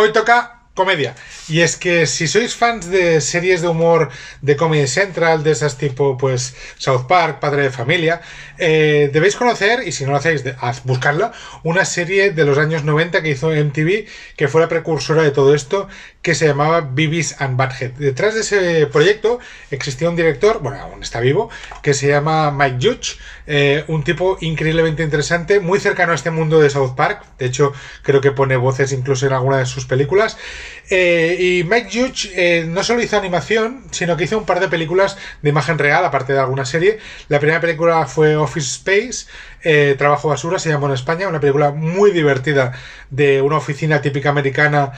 Hoy toca comedia. Y es que si sois fans de series de humor de Comedy Central, de esas tipo pues South Park, Padre de Familia, eh, debéis conocer, y si no lo hacéis, buscarla, una serie de los años 90 que hizo MTV, que fue la precursora de todo esto, que se llamaba Bibis and Badhead. Detrás de ese proyecto existía un director, bueno, aún está vivo, que se llama Mike Judge, eh, un tipo increíblemente interesante, muy cercano a este mundo de South Park, de hecho creo que pone voces incluso en alguna de sus películas. Eh, y Mike Judge eh, no solo hizo animación, sino que hizo un par de películas de imagen real, aparte de alguna serie. La primera película fue Office Space, eh, Trabajo Basura, se llamó en España, una película muy divertida de una oficina típica americana,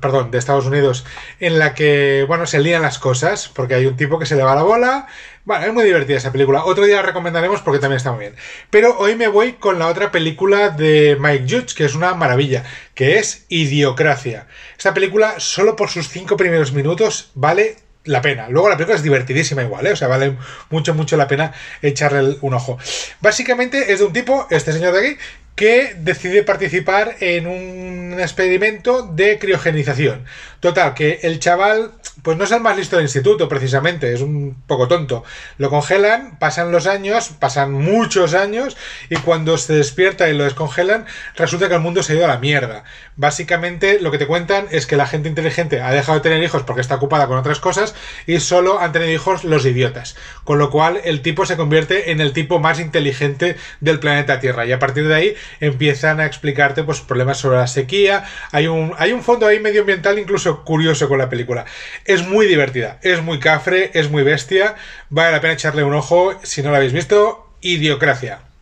perdón, de Estados Unidos, en la que, bueno, se lían las cosas, porque hay un tipo que se le va la bola, bueno, es muy divertida esa película. Otro día la recomendaremos porque también está muy bien. Pero hoy me voy con la otra película de Mike Judge, que es una maravilla, que es Idiocracia. Esta película, solo por sus cinco primeros minutos, vale la pena. Luego la película es divertidísima igual, ¿eh? O sea, vale mucho, mucho la pena echarle un ojo. Básicamente es de un tipo, este señor de aquí, que decide participar en un experimento de criogenización. Total, que el chaval, pues no es el más listo del instituto, precisamente, es un poco tonto. Lo congelan, pasan los años, pasan muchos años, y cuando se despierta y lo descongelan, resulta que el mundo se ha ido a la mierda. Básicamente, lo que te cuentan es que la gente inteligente ha dejado de tener hijos porque está ocupada con otras cosas, y solo han tenido hijos los idiotas. Con lo cual, el tipo se convierte en el tipo más inteligente del planeta Tierra, y a partir de ahí, empiezan a explicarte pues, problemas sobre la sequía. Hay un, hay un fondo ahí medioambiental incluso curioso con la película. Es muy divertida, es muy cafre, es muy bestia. Vale la pena echarle un ojo si no la habéis visto. Idiocracia.